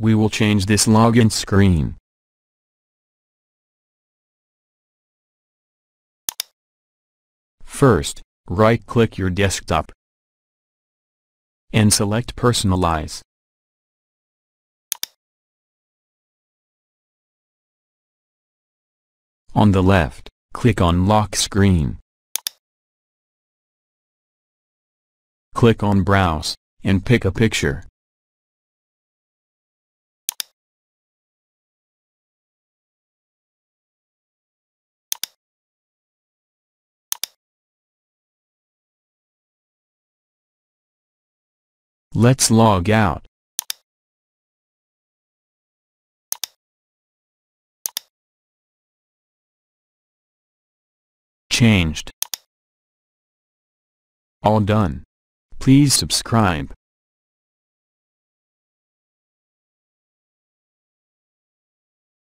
we will change this login screen. First, right-click your desktop and select Personalize. On the left, click on Lock Screen. Click on Browse, and pick a picture. Let's log out. Changed. All done. Please subscribe.